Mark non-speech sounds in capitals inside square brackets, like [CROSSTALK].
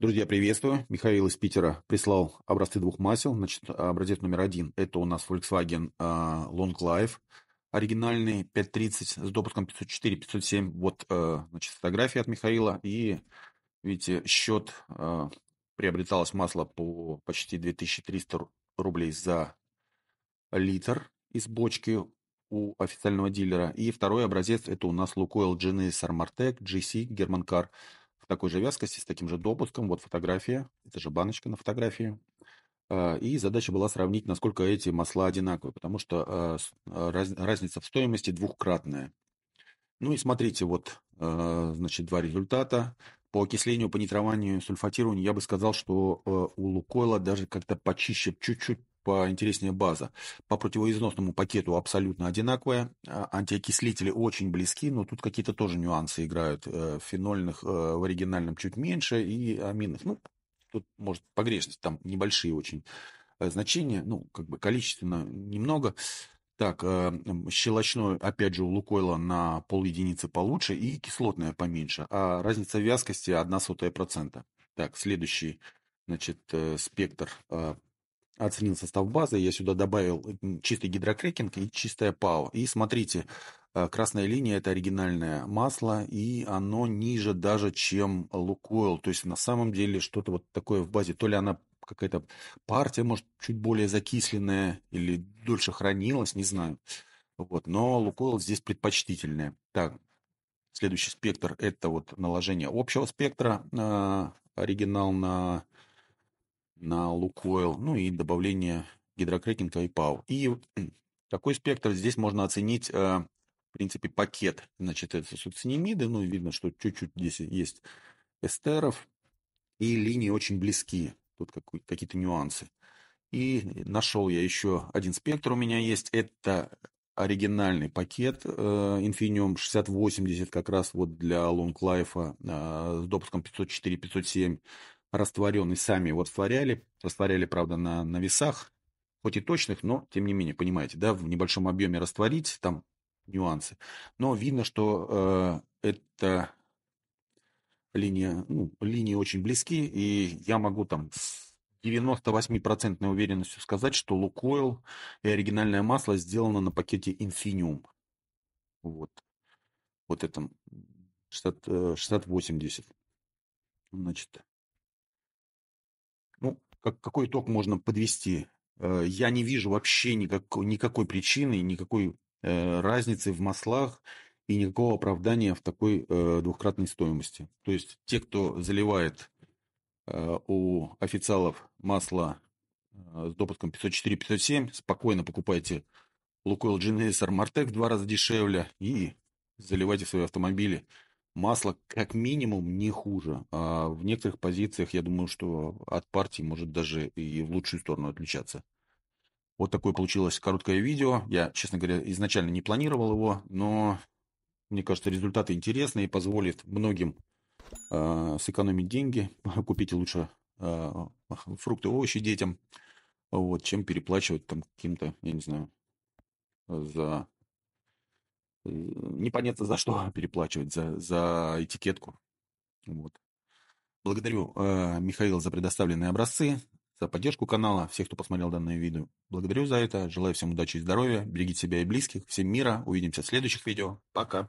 Друзья, приветствую. Михаил из Питера прислал образцы двух масел. Значит, образец номер один – это у нас Volkswagen а, Long Life, оригинальный 530 с допуском 504, 507. Вот, э, значит, фотография от Михаила. И, видите, счет э, приобреталось масло по почти 2300 рублей за литр из бочки у официального дилера. И второй образец – это у нас Лукойл GNS Armartec GC German Car – такой же вязкости, с таким же допуском. Вот фотография, это же баночка на фотографии. А, и задача была сравнить, насколько эти масла одинаковые, потому что а, а, разница в стоимости двухкратная. Ну и смотрите, вот, значит, два результата. По окислению, по нитрованию, сульфатированию я бы сказал, что у Лукойла даже как-то почище, чуть-чуть поинтереснее база. По противоизносному пакету абсолютно одинаковая. А, антиокислители очень близки, но тут какие-то тоже нюансы играют. Э, фенольных э, в оригинальном чуть меньше и аминных. Ну, тут, может, погрешность, там небольшие очень э, значения, ну, как бы количественно немного. Так, щелочное, опять же, у Лукойла на пол единицы получше и кислотная поменьше. А разница вязкости 1 сотая процента. Так, следующий, значит, спектр оценил состав базы, я сюда добавил чистый гидрокрекинг и чистая ПАО. И смотрите, э, красная линия – это оригинальное масло, и оно ниже даже, чем Лукойл. То есть, на самом деле, что-то вот такое в базе. То ли она какая-то партия, может, чуть более закисленная или дольше хранилась, не знаю. Вот. Но Лукойл здесь предпочтительная. Так, следующий спектр – это вот наложение общего спектра. Э, оригинал на на Лукойл, ну и добавление гидрокрекинга и ПАУ. И такой спектр здесь можно оценить, э, в принципе, пакет. Значит, это суцинемиды, ну, видно, что чуть-чуть здесь есть эстеров, и линии очень близки, тут какие-то нюансы. И нашел я еще один спектр у меня есть, это оригинальный пакет э, Infinium 6080, как раз вот для лонглайфа э, с допуском 504-507 растворенный, сами его растворяли. Растворяли, правда, на, на весах, хоть и точных, но тем не менее, понимаете, да, в небольшом объеме растворить, там нюансы. Но видно, что э, это линия, ну, линии очень близки, и я могу там с 98% уверенностью сказать, что Лукойл и оригинальное масло сделано на пакете Infinium. Вот. Вот это 60, 6080. Э, Значит, как, какой итог можно подвести? Э, я не вижу вообще никакой, никакой причины, никакой э, разницы в маслах и никакого оправдания в такой э, двухкратной стоимости. То есть те, кто заливает у официалов масло с допуском 504-507, спокойно покупайте Лукойл GNS Armartec в два раза дешевле и заливайте свои автомобили масло как минимум не хуже. А в некоторых позициях, я думаю, что от партии может даже и в лучшую сторону отличаться. Вот такое получилось короткое видео. Я, честно говоря, изначально не планировал его, но мне кажется, результаты интересные и позволит многим э, сэкономить деньги, [LAUGHS] купить лучше э, фрукты, овощи детям, вот, чем переплачивать там каким-то, я не знаю, за непонятно за что [LAUGHS] переплачивать, за, за этикетку. Вот. Благодарю э, Михаил за предоставленные образцы, за поддержку канала, всех, кто посмотрел данное видео. Благодарю за это, желаю всем удачи и здоровья, берегите себя и близких, всем мира, увидимся в следующих видео. Пока!